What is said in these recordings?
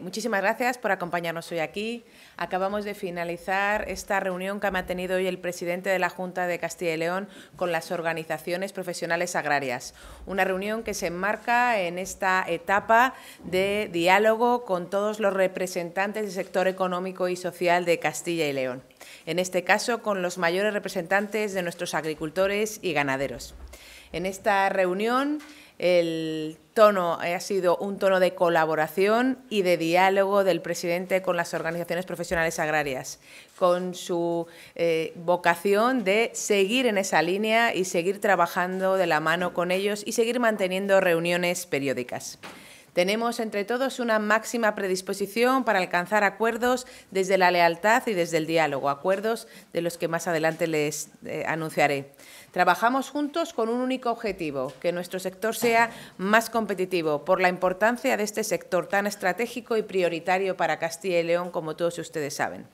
Muchísimas gracias por acompañarnos hoy aquí. Acabamos de finalizar esta reunión que ha mantenido hoy el presidente de la Junta de Castilla y León con las organizaciones profesionales agrarias. Una reunión que se enmarca en esta etapa de diálogo con todos los representantes del sector económico y social de Castilla y León. En este caso, con los mayores representantes de nuestros agricultores y ganaderos. En esta reunión el tono eh, ha sido un tono de colaboración y de diálogo del presidente con las organizaciones profesionales agrarias, con su eh, vocación de seguir en esa línea y seguir trabajando de la mano con ellos y seguir manteniendo reuniones periódicas. Tenemos entre todos una máxima predisposición para alcanzar acuerdos desde la lealtad y desde el diálogo, acuerdos de los que más adelante les eh, anunciaré. Trabajamos juntos con un único objetivo, que nuestro sector sea más competitivo, por la importancia de este sector tan estratégico y prioritario para Castilla y León, como todos ustedes saben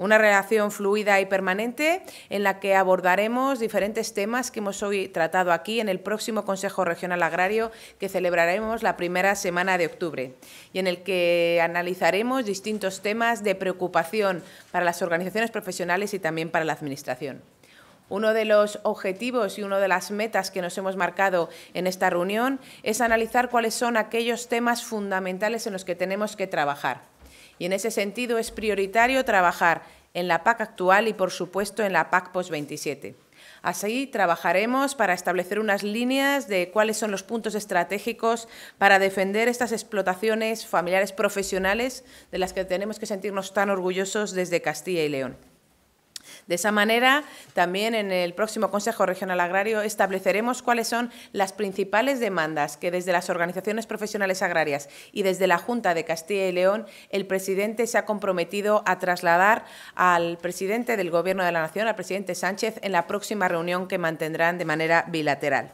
una relación fluida y permanente en la que abordaremos diferentes temas que hemos hoy tratado aquí en el próximo Consejo Regional Agrario que celebraremos la primera semana de octubre y en el que analizaremos distintos temas de preocupación para las organizaciones profesionales y también para la Administración. Uno de los objetivos y una de las metas que nos hemos marcado en esta reunión es analizar cuáles son aquellos temas fundamentales en los que tenemos que trabajar. Y en ese sentido es prioritario trabajar en la PAC actual y, por supuesto, en la PAC post-27. Así trabajaremos para establecer unas líneas de cuáles son los puntos estratégicos para defender estas explotaciones familiares profesionales de las que tenemos que sentirnos tan orgullosos desde Castilla y León. De esa manera, también en el próximo Consejo Regional Agrario estableceremos cuáles son las principales demandas que desde las organizaciones profesionales agrarias y desde la Junta de Castilla y León el presidente se ha comprometido a trasladar al presidente del Gobierno de la Nación, al presidente Sánchez, en la próxima reunión que mantendrán de manera bilateral.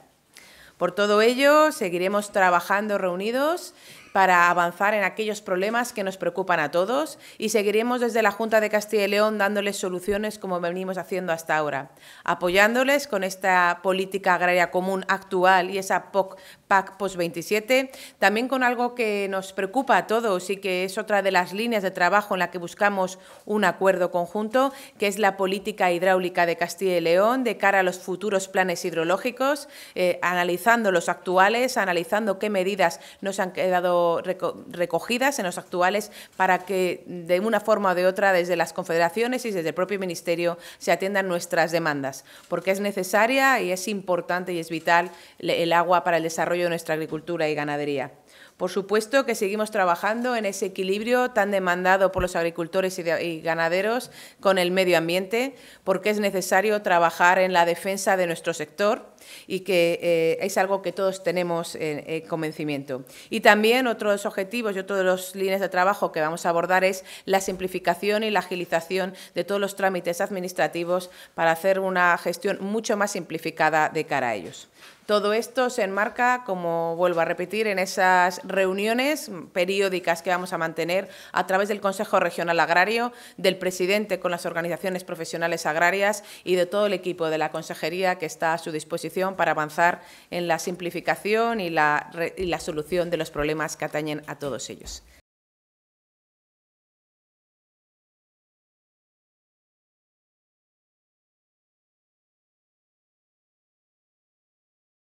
Por todo ello, seguiremos trabajando reunidos para avanzar en aquellos problemas que nos preocupan a todos y seguiremos desde la Junta de Castilla y León dándoles soluciones como venimos haciendo hasta ahora, apoyándoles con esta política agraria común actual y esa PAC post-27, también con algo que nos preocupa a todos y que es otra de las líneas de trabajo en la que buscamos un acuerdo conjunto, que es la política hidráulica de Castilla y León de cara a los futuros planes hidrológicos, eh, analizando los actuales, analizando qué medidas nos han quedado recogidas en los actuales para que de una forma o de otra desde las confederaciones y desde el propio Ministerio se atiendan nuestras demandas, porque es necesaria y es importante y es vital el agua para el desarrollo de nuestra agricultura y ganadería. Por supuesto que seguimos trabajando en ese equilibrio tan demandado por los agricultores y, ganaderos con el medio ambiente, porque es necesario trabajar en la defensa de nuestro sector y que eh, es algo que todos tenemos en, convencimiento. Y también otros objetivos y otro de los líneas de trabajo que vamos a abordar es la simplificación y la agilización de todos los trámites administrativos para hacer una gestión mucho más simplificada de cara a ellos. Todo esto se enmarca, como vuelvo a repetir, en esas reuniones periódicas que vamos a mantener a través del Consejo Regional Agrario, del presidente con las organizaciones profesionales agrarias y de todo el equipo de la consejería que está a su disposición para avanzar en la simplificación y la, solución de los problemas que atañen a todos ellos.